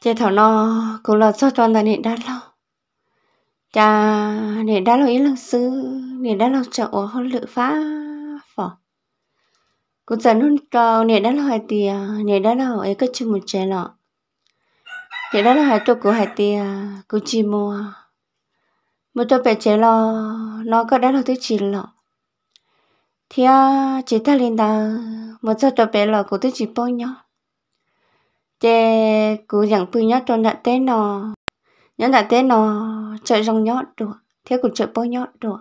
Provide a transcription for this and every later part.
chế thảo nó cũng là cho toàn là nền đá lo cha nền đá lo ý lăng sư nền đá lo chợ ở hơn lự phá phỏ cô dần hơn cao nền đá lo hai tia nền đá lo ấy cứ chung một trẻ lọ nền đá lo hai tôi của hai tia cô chỉ mua một tôi bé trẻ lọ nó có đá lo thứ chín lọ thì à, chị ta lên đà một giờ tôi bé lọ của thứ chín bao nhau chè cứ dạng pư nhót cho nạ tế nò nhót nạ tế nò chợ rong nhót được thế cũng chợ bó nhót được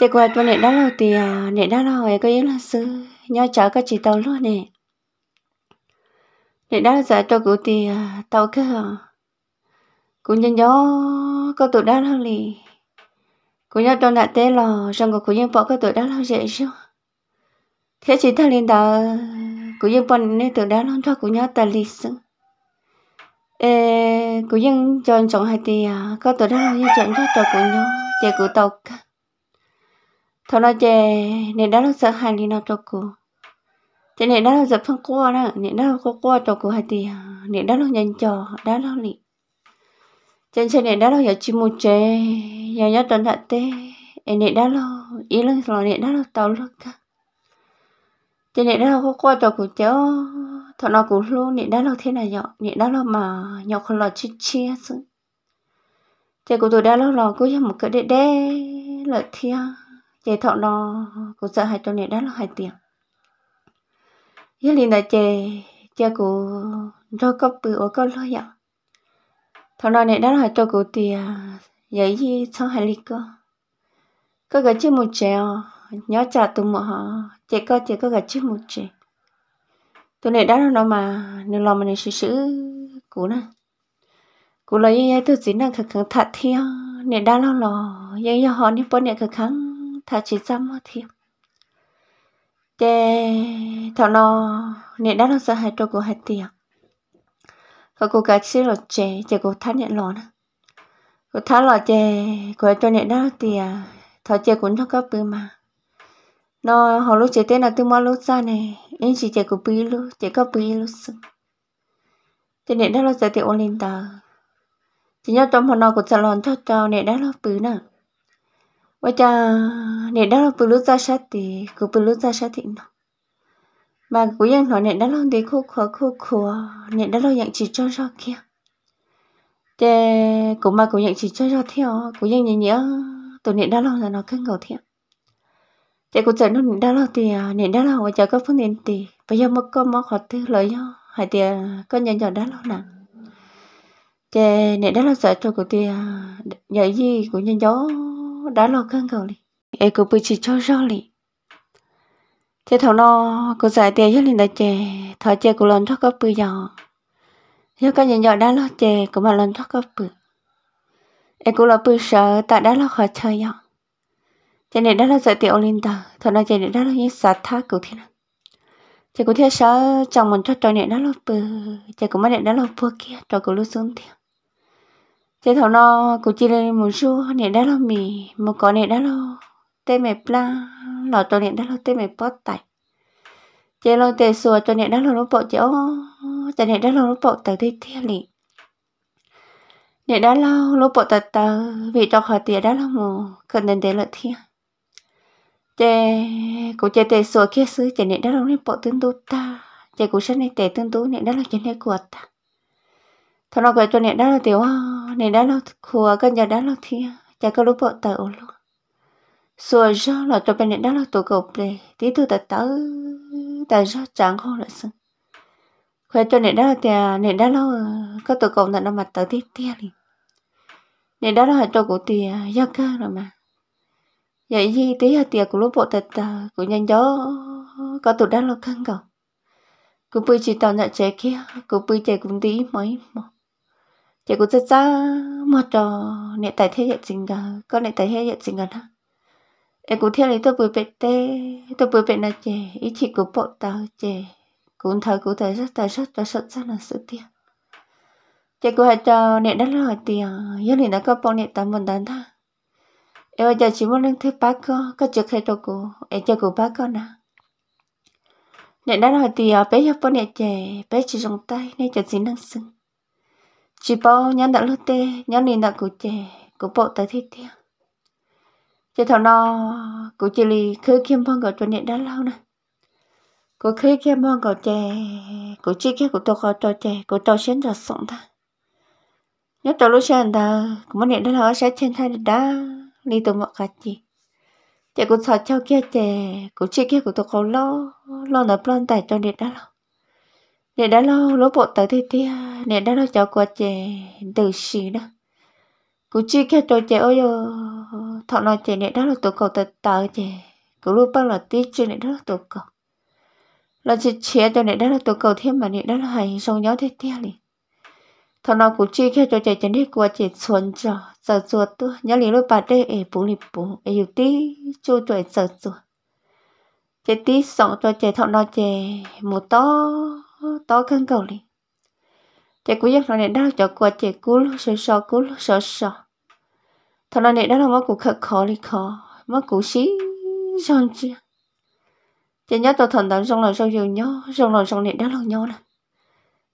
chè qua tôi nè đã lâu thì à, nè đã lâu ấy có ý là sư nhót chợ có chỉ tàu luôn nè nè đó giờ cho cụ thì à, tàu cơ cụ nhân gió có tụi đã lâu lì cụ nhót cho nạ tế lò rong của cũng nhân bỏ có tụi đã lâu dễ chứ thế chỉ ta lên đó của dân bọn nên tưởng đá lon thoát của nhau ta lịch sự ê của dân chọn chọn hai tì à có tụi đó như chọn cho trò của nhau chè của tàu cả thằng nó chạy nên đó nó sợ hai đi nó cho của chạy nên đó nó sợ phân qua đó nên đó nó qua qua trò của hai tì à nên đó nó nhận trò đó nó lì trên trên này đã lo giờ chỉ một chế giờ nhớ tuần đã tê này đã lo ý lần rồi này đã lo tàu luôn cả cho nên đó có qua cho cụ cháu thọ nó cũng luôn nị đó là thế này nhọ nị đó là mà nhọ không lo chi chia chứ thì của tôi đã lo lo cứ cho một cái đế đế lợi thia chị thọ nó cũng sợ hai cho nị đó là hai tiền nhất liền là chị chị của do có bự ở có lo nhọ thọ nó nị đó là hai cho cụ tiền vậy gì sao hai lý cơ cơ cái chứ một chèo nhớ chả tụi mọ chị có chị có cả chiếc một chị tụi này đã nó mà nên lo mà này xử xử cú nè cú lấy dây tôi chỉ năng khẩn khẩn thật thiêu này đã lo lo dây dây họ đi bớt này khẩn khẩn thật chỉ chăm thiêu để thọ nó này đã lo sợ hai cho cô hai tiền cô cô cả xí rồi chè chè cô thắt nhận lò nè cô thắt lò chè cô cho nhận đó tiền thọ chè cũng cho có bự mà nó họ lúc chế tên là tương mơ lúc ra này nên chỉ chế của bí lúc chế có bí lúc sưng thế nên đó là giờ thì ôn lên tờ chỉ nhớ tâm hồn nó của trả lòn cho cho nên đó là bí nè và cha nên đó là bí lúc ra sát thì của bí lúc ra sát thì nó mà của dân nói nên đó là đi khô khô khô khô nên đó là dạng chỉ cho cho kia thế cũng mà cũng dạng chỉ cho cho theo cũng dạng nhớ nhớ tụi nên đó là nó cân cầu theo cuộc chơi nó nên đau lâu thì nên đau lâu và giờ các phương tiện thì bây giờ mất con mất họ thứ lợi nhau hay thì à, con nhận nhận đau lâu nè giờ nên đau lâu sợ cho cuộc thì giờ à, gì của nhân gió đã lòng căng cầu đi em cũng bị chỉ cho do đi thế thằng nó cũng giải tiền cho linh đại chè thọ chè của lần thoát cấp bự nhỏ giờ con nhận nhận đau lâu chè của mà lần thoát cấp bự em cũng là bự sợ tại đã lòng khỏi chơi nhau trên này đó là sợ tiểu lên tờ thật là trên này đó là những sát tha cứu thiên chỉ có thiên sợ chồng mình cho trò này đó là bờ chỉ có mấy này đó là bờ kia trò cũng luôn xuống thiên chỉ thầu nó cũng chỉ lên một số này đó là mì một có này đó là tê mẹ pla lò trò này đó là tê mẹ bót tay chỉ lo tê sùa trò này đó là nó bộ chỗ trời này đó là nó bộ tờ thế thiên liền để đã lâu lúc bộ tật tờ vì cho khỏi tiền đã lâu mù cần đến để lợi thiên chè cụ chè tè sửa kia xứ chè nè đó là nên bộ tương tú ta chè cụ sân này tè tương tú nè đó là chè nè cuột ta thằng nào gọi cho nè đó là tiểu hoa nè đó là của cái nhà đó là thì chè có lúc bộ tờ luôn sửa ra là cho bên nè đã lâu tổ cầu play tí tu tờ tớ tờ ra chẳng hô lại sưng khoe cho nè đó lâu tè nè đã lâu có tổ cầu là nó mặt tớ tí tia liền nè đã lâu cho cụ tè giao ca rồi mà vậy dạ, gì tí là tiệc của lúc bộ thật à, của nhân gió có tụt đang lo căng cầu cũng bơi chỉ tàu nhận trẻ kia cũng bơi trẻ cũng tí mới mà trẻ cũng rất xa mà trò nệ tài thế hiện trình cả à, con nệ tài thế hiện trình cả à đó em cũng theo lấy tôi bơi bệnh tê tôi bơi bệnh là trẻ ý chỉ của bộ tàu trẻ cũng thời cũng thời rất thời rất là sợ ra là sự tiếc trẻ của hạt trò nệ đã lo tiền giờ này đã có bao nệ tám một đàn thang em giờ chỉ muốn lên thứ ba cơ có chưa khai đồ cụ em cho cụ ba cơ nè nên đã nói thì ờ, bé hiệp bọn nhẹ trẻ bé chỉ dùng tay nên chợt xin năng sưng chỉ bao nhắn đã lướt tê nhắn liền đã cụ trẻ cụ bộ tới thế tiếc chỉ thằng nò, cụ chỉ lì khơi kiếm phong gọi cho nên đã lâu nè cụ khơi kiếm phong gọi trẻ cụ chỉ kia cụ tôi gọi cho trẻ cụ tôi xén ra sống ta nhớ tôi lúc xén ta cũng muốn nên đã lâu sẽ trên thay được đã ni tôi ngọ cái gì, chị cũng sợ cháu kia chị cũng chị kia của tôi không lo lo là plan tài cho nên đã lo nên đã lo lỗ bộ tới thế kia, nên đã lo cháu qua chị từ xì đó cũng chị kia cho chị ôi thọ nói chị nên đã lo tôi cầu tới tới chị cũng lúc bao là tí chị nên đã lo tôi cầu là chị chia cho nên đã lo tôi cầu thêm mà nên đã lo hành xong nhớ thế kia liền thằng nào cũng chia kia cho chị chân đi qua chị xuân cho sợ chuột tu nhớ lý lôi bà đê ế bố lý bố ế hiểu tí chua sợ giờ chuột chế tí sống cho chế thọ nó chế một to to khăn cầu lý chế cú giấc nó này đau cho qua chế cú sợ sợ cú sợ sợ thọ nó này đau là mất cú khắc khó lý khó mất cú xí xong chưa chế nhớ tôi thần tận xong là xong nhiều nhớ xong là xong này đau lòng nhau nè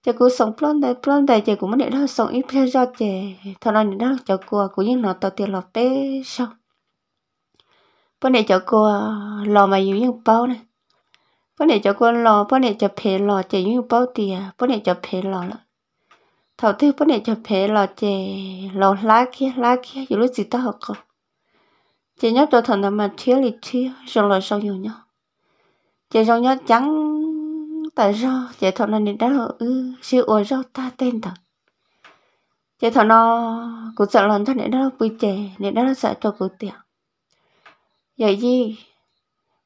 cho cô sống plon đây plon đây chị cũng để đó sống ít theo do chị thằng này đó cho cô cũng như nó tao tiền lọt bé sau bữa này cho cô lò mà dùng những bao này bữa này cho cô lò bữa này cho phe lò chị những bao tiền bữa này cho phe lò lắm thầu thứ bữa này cho phe lò chị lò lá kia lá kia dù lúc gì tao học không chị nhớ cho thằng nào mà thiếu thì thiếu rồi rồi sau nhiều nhá chị sau nhớ trắng ta do chế thọ nó nên đã ư siêu ôi do ta tên thật chế thọ nó cũng sợ lần cho nên đã bùi chè nên đã sợ cho cụ tiệm vậy gì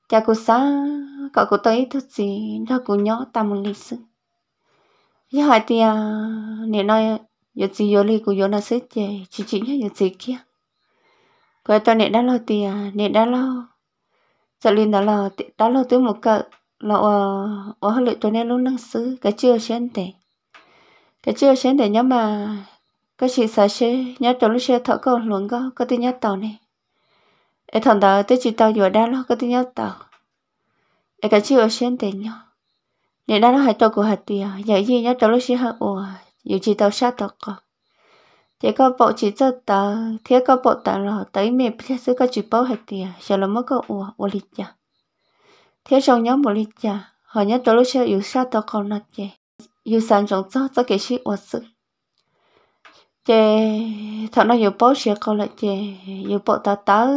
cha cụ xa cậu cụ tới thứ gì đó cụ nhỏ ta một lịch sử giờ hỏi thì à nên nói giờ gì giờ lịch của giờ là sẽ chè chỉ chỉ nhớ giờ gì kia cái tôi nên đã lo thì à nên đã lo sợ liền đã lo đã lo tới một cậu nó ờ, ở hơi lệ tôi nên luôn năng xứ cái chưa xén để cái chưa xén để nhớ mà cái chị sợ xe nhớ tôi lúc xe thở câu luôn có có tin nhớ tàu này ấy thằng đó tới chị tàu vừa đá lo có tin nhớ tàu ấy cái chưa xén để nhớ để đó là hai tàu của hạt tiền à, giờ gì nhớ tôi lúc xe hơi ủa dù chị tàu sát tàu còn thế có bộ chỉ cho ta thế có bộ tàu lo tới mẹ biết sự có chỉ bảo hết tiền giờ là mất cái ủa ủa lịch giờ thế trong nhóm một lít trà họ nhớ tới lúc yêu sao tao còn nát chè yêu sản trọng cho cho kể sĩ hoạt sự chè thọ nó yêu bó sẽ còn lại chè yêu bộ ta tớ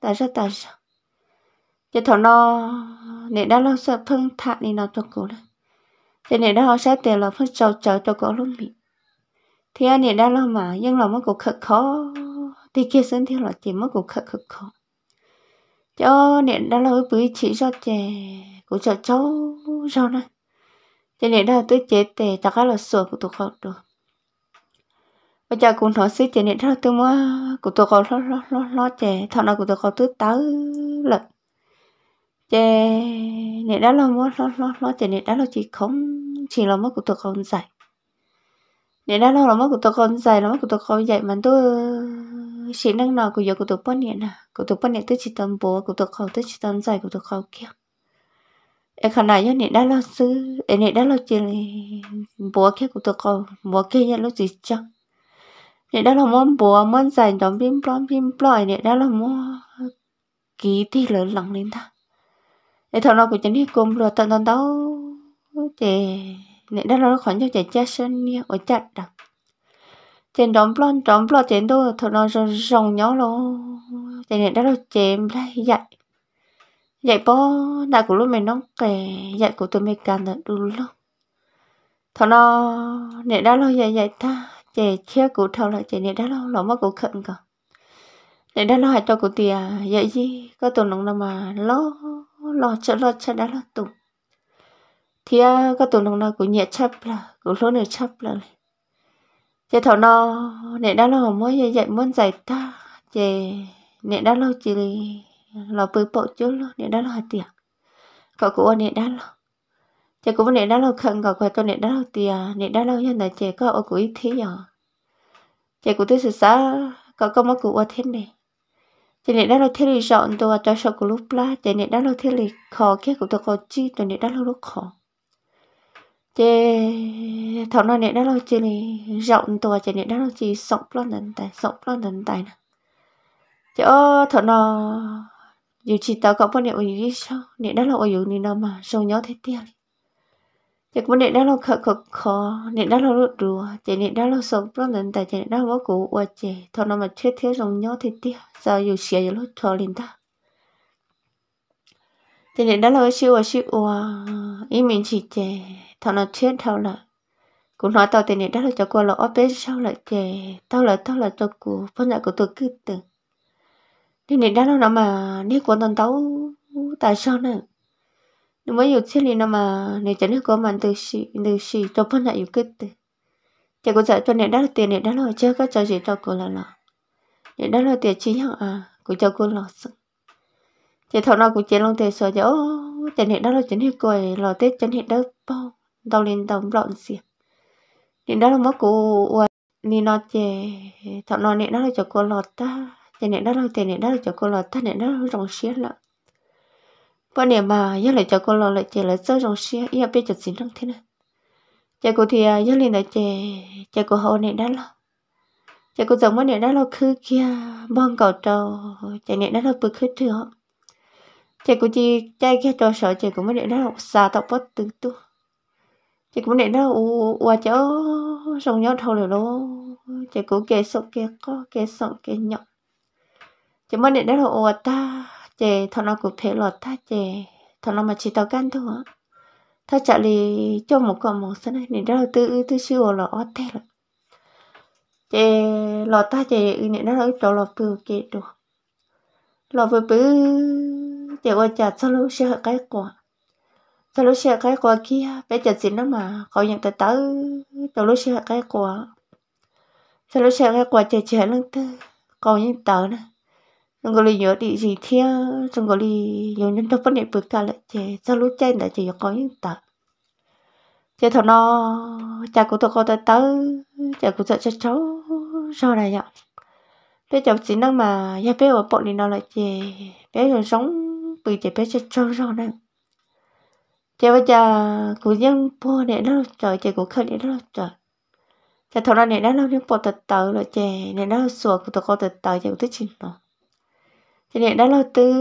ta ra ta ra chè thọ nó nè đã lo sợ phân thạ đi nào cho lên chè nè đã họ sẽ tiền là phân trầu trời cho cổ lúc bị thì anh nè đã lo mà nhưng là mất cuộc khật khó thì kia sớm thì là chỉ mất cuộc khật khật khó cho nên đã lâu với chị cho trẻ cũng cho cháu cho nó, cho nên đã tôi chế tệ tất cả là sửa của tôi không được bây giờ cũng nói xí cho nên đó tôi muốn của tôi còn lo lo lo lo trẻ thọ nào của tôi còn tôi tớ lợn trẻ nên đã lâu muốn lo lo lo trẻ nên đã lâu chỉ không chỉ là mất của tôi còn dạy nên đã lâu là mất của tôi còn dạy là mất của tôi còn dạy mà tôi chỉ năng nào của giờ của tôi bắt bọn à, của tôi bắt nè tới chỉ tâm bố của tôi khẩu tới chỉ tâm dài của tôi khẩu kia em khả này nhớ này đã lo sư em này đã lo chỉ bố kia của tôi khẩu bố kia nhớ lo gì chăng này đã lo món bố món dài đóng pin plon pin plon này đã lo món ký thì lớn lặng lên ta để thằng nào của chân đi cùng rồi tận tận đâu chị này đã lo khỏi cho chị cha sinh nha ở chặt đặc tiền đóng plon đóng plon tiền đâu thằng nó rồng rồng nhau lo tiền này đã được chém đây dạy dạy bo đại của lúc mình nó kể dạy của tôi mình càng là đúng lắm thằng nó này đã lo dạy dạy ta chè che của thằng là chè này đã lo lo mất của khẩn cả này đã lo hại cho của tiền dạy gì có tụi nó mà lo lo cho lo cho đã lo tụi thì các tổ nó là của nhẹ chấp là của lối này chấp là này chị thảo nó nè đã lâu mới như vậy muốn giải ta chị nè đã lâu chị là bơi bộ chút luôn nè đã lâu tiền cậu của nè đã lâu chị cũng nè đã lâu khẩn cậu của tôi nè đã lâu tiền nè đã lâu như là chị có ở của ít thế nhỏ chị cũng tôi sự xã cậu có mất của thế này chị nè đã lâu thế này dọn tôi cho sợ của lúc lá chị nè đã lâu thế này khó kia của tôi còn chi tôi nè đã lâu lúc khó chế thằng nó nè đó là chế này rộng tua chế nè đó là chỉ sống lon tận tài sống lon tận tài nè chế thằng nó dù chỉ tao có vấn đề ở dưới sao nè đó là ở dưới này nó mà sâu nhớ thế tiếc chế vấn đề đó là khó khó khó nè đó là lướt rùa chế nè đó là sống lon tận tài chế nè đó là cũ ở chế thằng nó mà chết thế sâu nhớ thế tiếc giờ dù xia dù lướt thò liền ta chế nè đó là siêu ở siêu ở ý mình chỉ chế thằng nó chết thằng là cũng nói tao tiền đã là cho cô là ở bên sau lại chè tao là tao là cho cô phân giải của tôi cứ từ tiền này đã nó nó mà nếu của thằng tao tại sao nè nếu mấy dùng xe đi nó mà nếu chẳng nếu có mà từ xì từ xì cho phân giải của cứ từ chè cô dạy cho này đã được tiền này đã rồi chưa có cho gì cho cô là là này đã là tiền chỉ hàng à của cho cô là sức chè thằng nào cũng chè long tiền sợ chè tiền chè này đã rồi chẳng hiểu cô tết chẳng hiểu đâu bao đầu lên tầm lộn xì nên đó là mất của uầy nên nó chè thọ nó nè đó là cho cô lọt ta chè nè đó là chè nè đó là cho cô lọt ta nè đó là rồng xía lợ bữa nè mà nhớ lại cho cô lọt lại chè là rơi rồng xía ý biết chật xín trong thế này chè cô thì nhớ à, lên là chè chè cô hồ nè đó là chè cô giống mất nè đó là khứ kia bong cầu trầu chè nè đó là bực khứ thừa chè cô chỉ chè kia trò sợ chè cũng mất nè đó là xà tộc bớt tử tu chị cũng để đó u u à cháu rồng nhau thâu rồi đó chị cũng kề sọ kề có kề sọ kề nhọ chị mới để đó là u à ta chị thằng nó cũng thể lọt ta chị thằng nó mà chỉ tao can thôi ta trả lì cho một con một số này nên đâu là tư tư siêu ừ, là ót thế rồi chị lọt ta chị nên đó là chỗ lọt từ kề được lọt vừa bứ chị qua chả sao lâu sẽ cái quả tao lúc xưa cái quả kia bé chặt xịn nó mà cậu nhận tới tới tao lúc xưa cái quả tao lúc xưa cái quả chè chè lưng tư cậu nhận tới nè xong rồi nhớ đi gì thia xong rồi nhớ những đâu phát hiện bực ta lại chè tao lúc chen đã chỉ có nhận tờ, chơi thằng nó chà của tao cậu tới tới chà của tao cho cháu sau này nhở? bé chồng xịn nó mà ya bé ở bọn đi nó lại chè bé rồi sống từ chè bé cho cháu sau này chị bây giờ cũng dân po để nó trời chị cũng không để nó trời chị thằng nó để nó những bộ tật tự rồi chị để nó sủa của tụi con tật tật chị cũng thích chỉnh nó chị để nó tư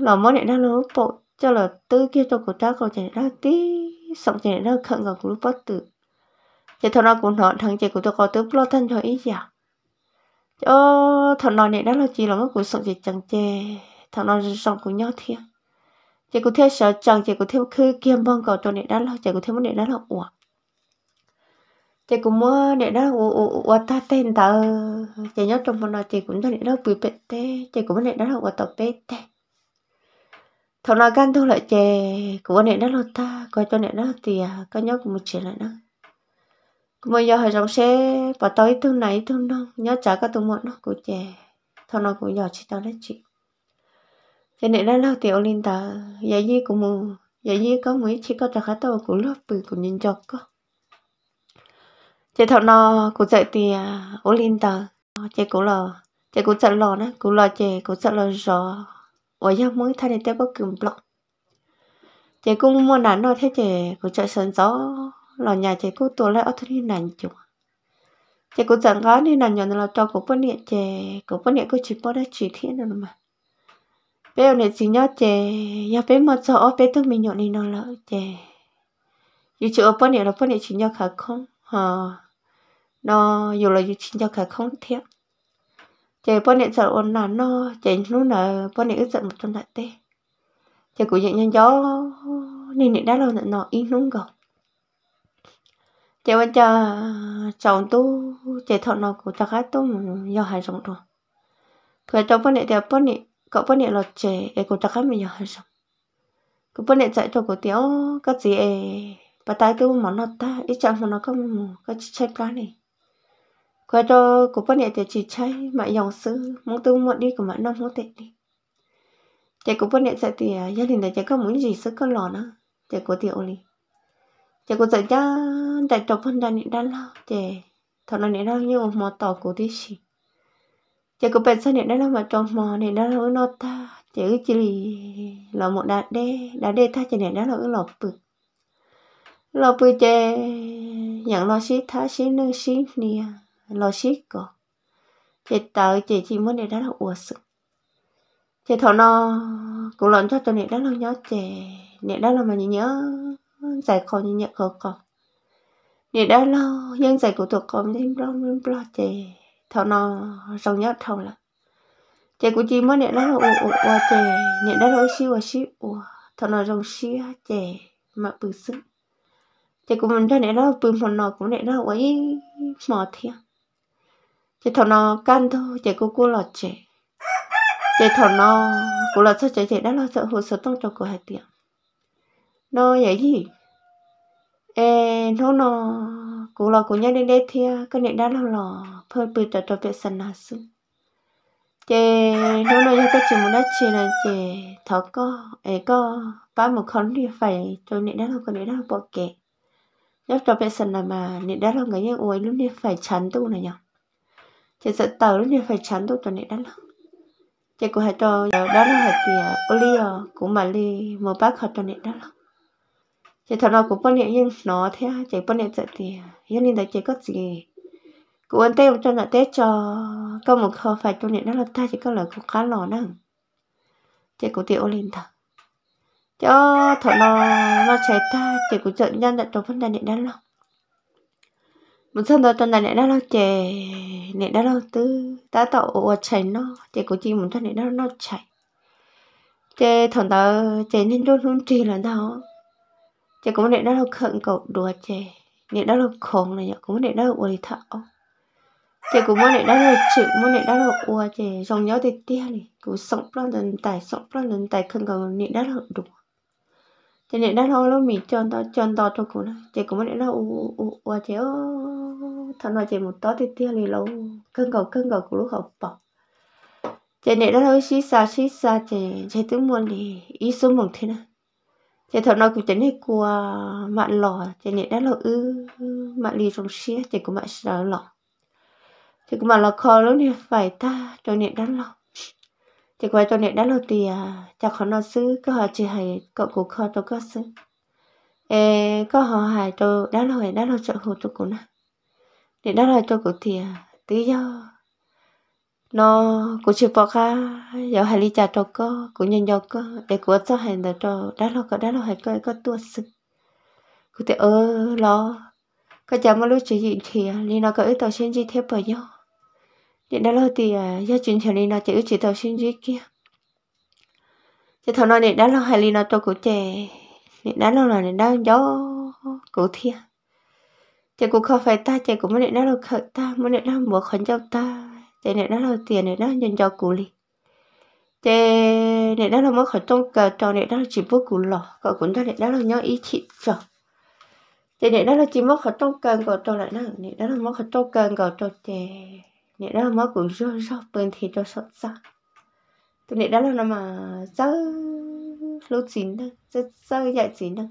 là mới để nó bộ cho là tư kia cho của ta còn chị nó tí sống chị nó khẩn ngọc lúc bắt tử chị thằng nó cũng nói thằng chị của tụi con tướng lo thân cho ý gì à cho thằng này để nó là chỉ là mất của sống chị chẳng chê thằng nó sống cũng nhau thiệt chỉ có theo sợ chồng chỉ có theo khư kiêm băng cầu cho nệ đã lo chỉ có theo muốn nệ đã lo ủa chỉ có mua nệ đã ủa ủa ta tên ta chỉ nhớ trong phần nào chỉ cũng cho nệ đã bùi bẹt tê chỉ cũng nệ đã lo ủa tập bẹt tê thầu nào gan thôi lại chè của nệ đã lo ta coi cho nệ đã lo tiền coi nhớ cũng một chuyện lại đó mà giờ hồi rộng xe bỏ tới thương này thương nó nhớ trả các tụi một đó của chè thầu nào cũng giờ chỉ tao đấy chị cho nên là lâu tiểu linh ta giờ gì cũng mù giờ gì có mấy chỉ có trả khá tàu cũng lớp bự cũng nhìn chọc có chị thọ nó cũng dạy thì à, ô linh ta chị cũng là chị cũng sợ lo nữa cũng lo chị cũng sợ lo rõ ở nhà mới thay nên tới bất cứ một chị cũng muốn nán nó thế chị cũng sợ sân gió lò nhà chị cũng tuổi lại ở thôn hình nản chụp chị cũng chẳng có nên là nhỏ là cho cũng bất niệm chị cũng bất niệm cô chỉ bỏ ra chỉ thiên rồi mà bé này chỉ nhớ chè nhà bé mà cho ở bé tôi mình nhậu này nó lỡ chè dù chỗ ở bên này là bên này chỉ nhớ khả không hờ nó dù là dù chỉ nhớ khả không thiệt chè bên này sợ ôn là nó chè lúc nào bên này ức giận một trong đại tê chè của dạy nhân gió nên này đã lâu nữa nó in luôn rồi chè bên cha chồng tu chè thọ nó của cha khác tu do hai sống rồi phải cho bên này thì bên này cậu bớt nhẹ lọt chè, e cô ta khác mình nhỏ hơn xong cậu bớt nhẹ chạy cho cô tiếu các gì e bà ta kêu món nó ta ít chậm mà nó có mù các chị chạy cá này quay cho cô bớt nhẹ thì chỉ chạy mà dòng sư muốn tôi muốn đi của mẹ năm muốn tệ đi chạy cô bớt nhẹ chạy thì à, gia đình này chạy có muốn gì sức có lò nữa chạy cô tiểu đi chạy cô chạy cha đại trọc phân đàn nhẹ đan lao chạy thằng này đan như một mò tỏ cô đi xì chỉ có bệnh sau này đó là mà tròn mò này đó là nó ta chỉ cái chỉ là một đá đê đá đê ta chỉ này đó là cái lọp bự lọp bự chè nhận lo xí thá xí nâng xí nè lo xí cọ chỉ tờ chỉ chỉ muốn này đó là uổng sự chỉ thọ nó cũng lợn cho tôi này đó là nhớ chè này đó là mà nhớ giải khó như nhớ khó khó này đó là nhân giải của tôi còn thêm lo thêm lo chè thọ nó rồng nhất thọ là chè của chị mới nhận đó ồ u u chè nhận đó thôi xíu à xíu ồ thọ nó rồng xíu chè mà bự sức chè của mình cho nhận đó bự phần nó cũng nhận đó ấy mò thiệt chè thọ nó can thôi chè của cô là chè chè thọ nó cô là sao chè chè đó là sợ hồ sơ tông cho cô hai tiền nó vậy gì ê nó nó cô là cô nhớ đến đây thì cái này đó là phơi bự tao tao vệ sinh nào xứ chè nó nói cho chỉ muốn đất chè là chè thọ co, ấy có ba một khốn thì phải cho nị đó là còn nị đó là bỏ kẹt nhất cho vệ sinh là mà nị đó là người như uống lúc này phải chán tu này nhở chè sợ tàu lúc này phải chán tu cho nị đó là chè của hai trò đó là hai tia olio cũng mà li một bác họ cho nị đó là chè thọ nó cũng bao nhiêu nhưng nó thế chè bao nhiêu sợ thì nhưng nên là chè có gì cũng anh tết cho là tết cho có một kho phải cho nên nó là ta chỉ có lời cũng khá lò nữa chị cũng tiêu lên thật cho thọ nó nó chạy ta chị cũng chợ nhân đã cho phân đàn điện đan lo, một thân đó tuần này đã lo chè này đã lo tư ta tạo chảy nó chị cũng chỉ một thân này đã nó chảy, chè thằng ta chè nên luôn luôn trì là đó chè cũng để đã lo khẩn cậu đùa chè để đó là khổng này cũng đã lo là uầy thảo chị cũng muốn để đá rồi chị muốn để đá rồi ua chị dòng nhớ thì tia này cũng sống plan lần tài sống plan lần tài không còn nị đá được đủ chị nị đá rồi lúc mình chọn to chọn to cho cô này chị cũng muốn để đá u u ua à, chị ô thằng nào chị một tó thì tia này lâu cân cầu cân cầu của lúc học bỏ chị nị đá rồi xí xa xí xa chị chị tưởng muốn thì ý số một thế nào chị thằng nào cũng chỉ hay của mạn lò chị nị đá rồi ư mạn lì trong xía chị cũng mạn sờ lò thì mà là khó lắm thì phải ta cho nên đã lo thì quay cho nên đã lo thì à chắc khó nó xứ có họ chỉ hay cậu cũng khó tôi có xứ ê có họ hài tôi đã lo đã lo trợ hồ tôi cũng nè để đã lo tôi cũng thì à tí do nó cũng chưa bỏ ra giờ hai đi trà cho có cũng nhân do có để của cho hàng là cho đã lo có đã lo hay coi có tua xứ cũng thì ơ lo cái chả mà lúc chuyện gì thì à, lý nó có ít tàu xin gì thế bởi nhau điện đó là thì gia chuyển trở nên nó chỉ chỉ tàu sinh dưới kia chỉ thằng nói điện đó lâu hai ly nó cho cụ trẻ điện lâu là điện đó gió cổ thia chỉ cũng không phải ta chỉ cũng mới điện đó là khởi ta mới điện đó mua khẩn cho ta chỉ điện đó là tiền điện đó dành cho cụ li chỉ điện đó là mới khởi trong cờ tròn điện đó là chỉ vô cụ lọ cậu cũng ta điện đó là nhau ý chị tròn chị này đó là chỉ mất khởi trong cơn cậu trâu lại nó này đó là mất khởi trong cơn cậu trâu chè nè đó mới cũng rất rất bên thì rất sợ sợ tôi nè đó là mà rất lâu chín đó rất rất dạy chín đó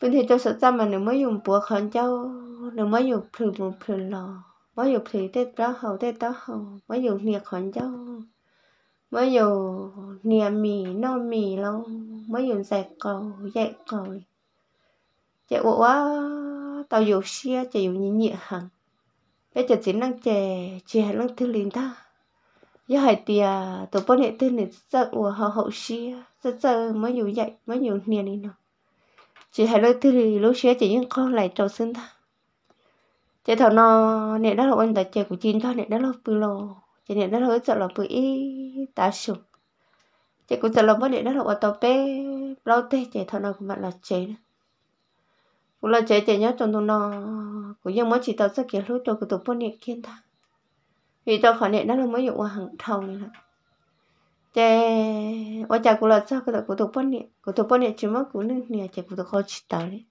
bên thì tôi sợ ra mà nếu mới dùng búa khẩn cháu nếu mới dùng phừ một phừ lò mới dùng thì tết đó hầu tết đó hầu mới dùng nhiệt khẩn cháu mới dùng nè mì no mì lâu mới dùng dạy cầu dạy cầu chạy quá tao dùng xe chạy dùng nhị nhị hàng bây giờ chỉ năng chè, chè hẳn năng thư liền ta giờ hải tiề tổ bón hệ tên này sợ ủa hậu hậu xí sợ sợ mới nhiều dạy mới nhiều niên đi nào chỉ hẳn năng thư thì lúc xí chỉ những con lại trầu xương ta chỉ thảo nó nè đó là anh ta trẻ của chín thôi nè đó là bự lò chỉ nè đó là sợ là bự ý tá sụp chỉ cũng sợ là bón nè đó là ở tàu bé lâu thế chỉ thảo nó của bạn là chế nữa phụ là chạy chạy nhớ trong tụi nó cũng như mới chỉ tao sẽ kiểu lối cho cái tụi bọn nhện kiên ta vì tao khỏi nhện đó là mới dụng hàng thầu này là chạy ở chạy cũng là sao cái của tụi bọn nhện của tụi bọn nhện chỉ mất của nên nhà chạy của tụi khó chỉ tao đấy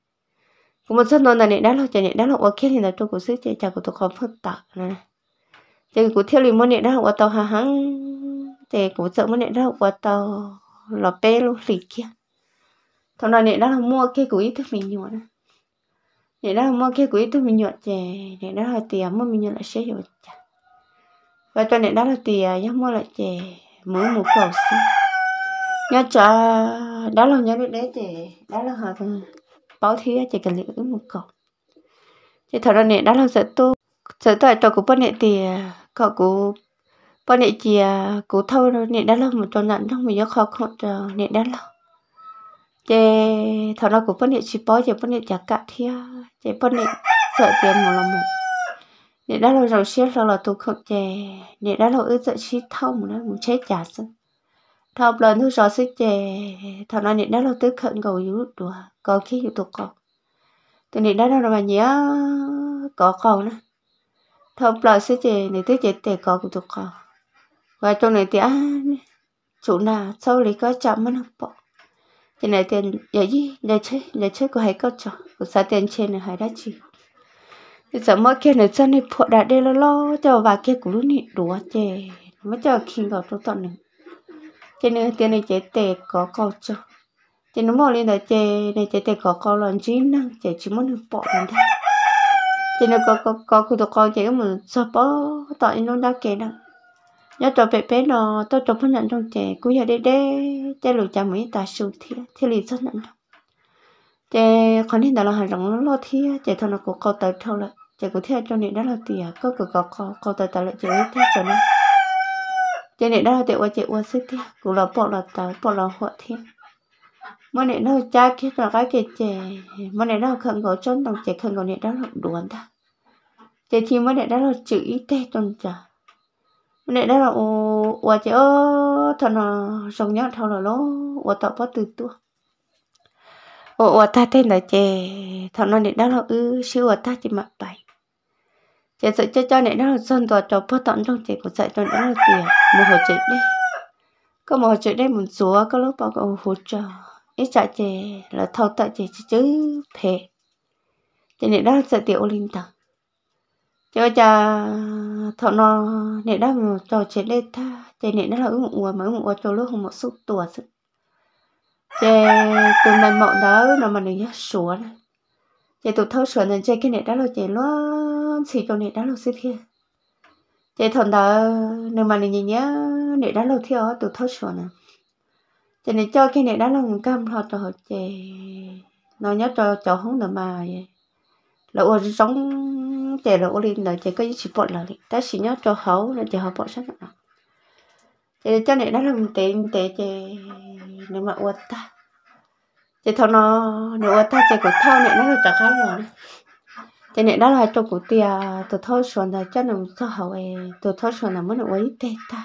cũng một số nó là nhện đó là chạy nhện đó là qua kia thì là tôi cũng sẽ chạy chạy của tụi khó phân tạc này chạy của thiếu liền mới nhện đó là qua tàu hà hàng chạy của sợ mới nhện đó là qua tàu lò pe luôn lì kia thằng nào nhện đó là mua cái của ý thức mình nhiều nữa để đó mua cái quý tôi mình nhọt chè để đó là tiền mua mình nhọt lại xe rồi chả và tôi để đó là tiền nhớ mua lại chè mỗi một cầu xin nhớ chả đó là nhớ được đấy chè đó là họ thằng báo thi chỉ cần liệu một cầu thì thật ra này đó là sợ tôi sợ tôi cho của bắt này tiền cậu của bắt này chè của thâu rồi này đó là một tròn nặng trong mình nhớ khó khăn cho này đó là chế thằng nó cũng phân hiệu chỉ bó chế phân hiệu chặt cả thia chế phân hiệu sợ tiền một là một để đã lâu rồi xếp rồi là tụ không chế để đã lâu ước sợ chi thông nữa muốn chết chả sợ thằng lần thứ sáu xích chế thằng nó để đã lâu tức khẩn cầu yếu đùa có khi yếu tụ còn tụi này đã lâu rồi mà nhớ có còn nữa thằng lần xích chế này tới chế tệ có cũng tụ còn và trong này thì á à, chủ nào sau lý có chậm mất nó bỏ này tiền gì chơi chơi có hay 여기, 내 có 내 tiền 할 này hay 땐 채는 thì giờ mỗi kia nữa cho này phụ đã đây lo lo cho và kia cũng lúc này đùa chè mà cho khi gặp tôi tận nữa cho này tiền này chế tệ có câu cho cho nó mỗi lên là chế này chế tệ có câu lần chín năng chế chỉ muốn được bỏ lên thế cho nên có có có cụ tôi có chế một số bỏ tận nó đã kể năng nhớ cho bé bé nó tôi cho phân nhận trong trẻ cũng giờ đê đê trẻ lùi chả mấy ta sưu thi thi lì rất nặng trẻ còn hiện tại là hàng rộng nó lo thi trẻ thôi nó cũng có tới thôi lại trẻ cũng theo cho nên đó là tiền có cực có có có tới tới lại trẻ ấy theo cho nó trẻ này đó là trẻ qua trẻ qua sức thi cũng là bỏ là tới bỏ là họ thi mỗi này nó cha kia là cái kia trẻ mỗi này nó không có chôn đồng trẻ không có này đó là đuổi ta trẻ thì mỗi này đó là chữ ít tê trong trời nên đó là ủa chứ thằng nào sống nhau thằng nào nó ủa tao bắt từ tua ủa ta tên là chè thằng nào nên đó là ư siêu ủa ta chỉ mặt bài chè sợ cho cho nên đó là dân tòa cho bắt tận trong chè của dạy cho nên đó là tiền một hồi chè đi có một hồi chè đi một số có lúc bao gồm hỗ trợ ít trả chè là thâu tại chè chứ phê cho nên đó là sợ tiểu linh tầng cho cha thọ nó nè đã cho trò chế lê tha chế nè đã là ứng mùa mới mùa cho lúc một số tuổi sức chế từ nay mộng đó nó mà nó nhắc sủa này chế tụi thâu sủa nên chế cái nè đã là chế luôn xì cho nè đã là xí thiên chế thọ đó nếu mà nhìn nhớ nè đã là thiếu tụi thâu sủa này chế nè cho cái nè đã là cam họ cho chế nó nhớ cho cho không được mà vậy là ủa sống chạy là ô linh là chạy cái chỉ bọt là đi, ta chỉ nhớ cho hấu là chạy họ bọt sẵn nào chạy cho này nó làm tiền để tệ chạy nếu mà uất ta chạy thâu nó nếu uất ta chạy của thâu này nó là chả khác rồi chạy này đó là cho của tiền, tụi thâu xuân là cho nó cho hậu ấy tụi thâu xuân là muốn uế tệ ta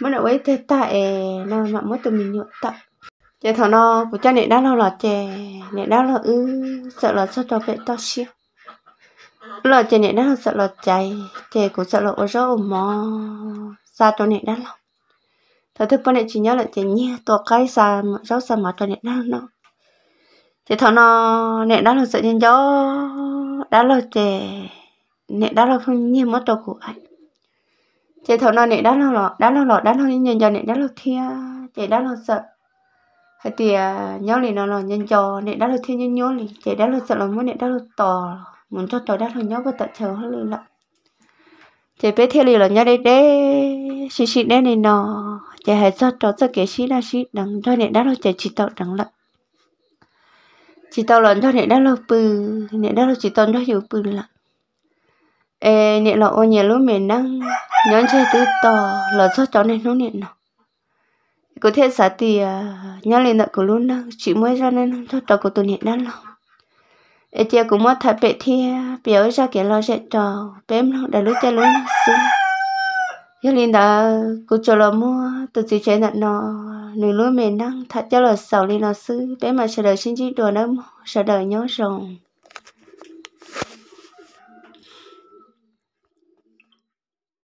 muốn uế tệ ta ấy nó mà muốn tụi mình nhộn ta chạy thâu nó của cha này đó là chạy này đó là ư sợ là sao cho vậy tao xíu lo chơi này đó sợ lo chạy chơi cũng sợ lo ở rau mò xa tôi này đó lo thật thức bọn này chỉ nhớ là chơi nhẹ to cái xa rau xa mà tôi này đó nó thì thằng nó này đó là sợ nhân gió đã lo chơi này đó là không nhiên mất đồ của anh chị thằng nó này đã lo lọ đã lo lọ đã lo nhân cho này đã lo kia chị đã lo sợ thì nhớ này nó là nhân cho này đã lo thiên nhân nhớ này chị đã lo sợ là muốn này đã lo tò muốn cho tàu đắt hơn nhớ với tận chờ hơn lì lợ chế biết theo lì là nhớ đây đấy xí xí đây này nọ chế hệ cho tàu cho cái xí là xí đằng cho này đã là chế chỉ tàu đằng lại chị tàu lần cho này đã là bự nhẹ đã là chị tàu cho hiểu bự lợ ê nhẹ là ô nhẹ lúc mình đang nhớ chơi tứ to là cho cháu này nó nhẹ nọ có thể xả thì à, nhớ lên lại của luôn đang chị mới ra nên cho cháu của tôi nhẹ đã lòng ê chưa cũng mất thật bệ thi biểu ra kiểu lo sẽ trò bém nó đã lúc chơi lúc xưa giờ linh đã cứ cho lo mua từ chỉ chơi nặng nó nửa lúc mình năng, thật cho lo sầu linh nó xứ bém mà sợ đời sinh chỉ đồ nó sợ đời nhớ rồng